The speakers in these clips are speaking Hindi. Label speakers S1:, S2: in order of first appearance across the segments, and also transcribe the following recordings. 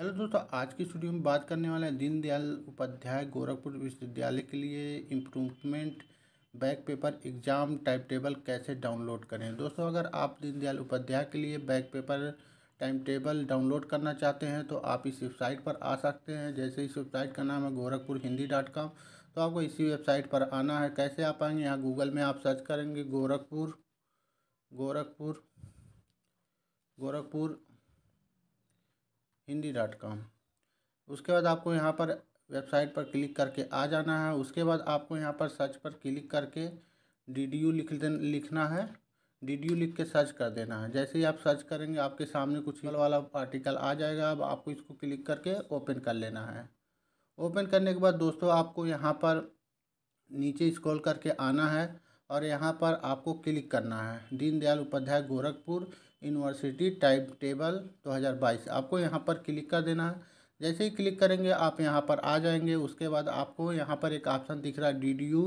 S1: हेलो दोस्तों आज की स्टूडियो में बात करने वाले हैं दीनदयाल उपाध्याय गोरखपुर विश्वविद्यालय के लिए improvement back paper exam time table कैसे डाउनलोड करें दोस्तों अगर आप दीनदयाल उपाध्याय के लिए back paper time table download करना चाहते हैं तो आप इस वेबसाइट पर आ सकते हैं जैसे इस वेबसाइट का नाम है गोरखपुर हिंदी डॉट कॉम तो आपको इसी वेबसाइट पर आना है कैसे आ पाएंगे यहाँ गूगल में आप सर्च करेंगे गोरखपुर गोरखपुर गोरखपुर हिंदी डॉट कॉम उसके बाद आपको यहाँ पर वेबसाइट पर क्लिक करके आ जाना है उसके बाद आपको यहाँ पर सर्च पर क्लिक करके डी डी यू लिख लिखना है डी डी यू लिख के सर्च कर देना है जैसे ही आप सर्च करेंगे आपके सामने कुछ वाला आर्टिकल आ जाएगा अब आपको इसको क्लिक करके ओपन कर लेना है ओपन करने के बाद दोस्तों आपको यहाँ पर नीचे स्क्रॉल करके आना है और यहाँ पर आपको क्लिक करना है Deendayal Upadhyay Gorakhpur university type table 2022 आपको यहाँ पर क्लिक कर देना है जैसे ही क्लिक करेंगे आप यहाँ पर आ जाएंगे उसके बाद आपको यहाँ पर एक ऑप्शन दिख रहा है D D U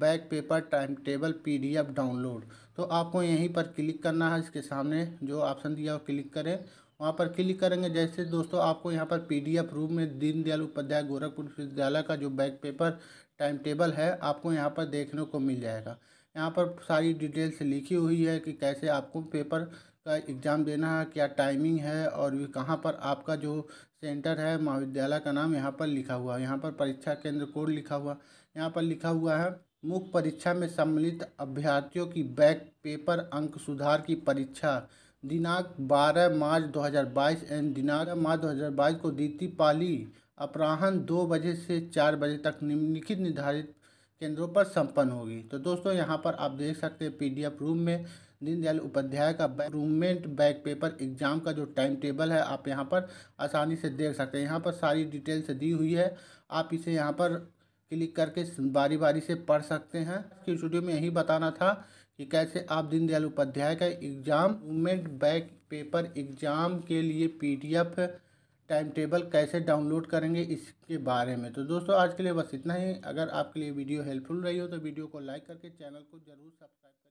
S1: back paper time table P download तो आपको यहीं पर क्लिक करना है इसके सामने जो ऑप्शन दिया वो क्लिक करें वहाँ पर क्लिक करेंगे जैसे दोस्तों आपको यहाँ पर एफ रूप में दीनदयाल उपाध्याय गोरखपुर विश्वविद्यालय का जो बैक पेपर टाइम टेबल है आपको यहाँ पर देखने को मिल जाएगा यहाँ पर सारी डिटेल्स लिखी हुई है कि कैसे आपको पेपर का एग्ज़ाम देना है क्या टाइमिंग है और कहाँ पर आपका जो सेंटर है महाविद्यालय का नाम यहाँ पर लिखा हुआ है यहाँ पर परीक्षा केंद्र कोड लिखा हुआ यहाँ पर लिखा हुआ है मुख्य परीक्षा में सम्मिलित अभ्यर्थियों की बैक पेपर अंक सुधार की परीक्षा दिनांक 12 मार्च 2022 एंड दिनांक मार्च 2022 को द्वितीय पाली अपराहन दो बजे से चार बजे तक निम्नलिखित निर्धारित केंद्रों पर संपन्न होगी तो दोस्तों यहाँ पर आप देख सकते हैं पीडीएफ रूम में दीनदयाल उपाध्याय का रूममेंट बैक पेपर एग्जाम का जो टाइम टेबल है आप यहाँ पर आसानी से देख सकते हैं यहाँ पर सारी डिटेल्स दी हुई है आप इसे यहाँ पर क्लिक करके बारी बारी से पढ़ सकते हैं इसके वीडियो में यही बताना था कि कैसे आप दीनदयाल उपाध्याय का exam movement back paper exam के लिए पीडीएफ टाइम टेबल कैसे डाउनलोड करेंगे इसके बारे में तो दोस्तों आज के लिए बस इतना ही अगर आपके लिए वीडियो हेल्पफुल रही हो तो वीडियो को लाइक करके चैनल को ज़रूर सब्सक्राइब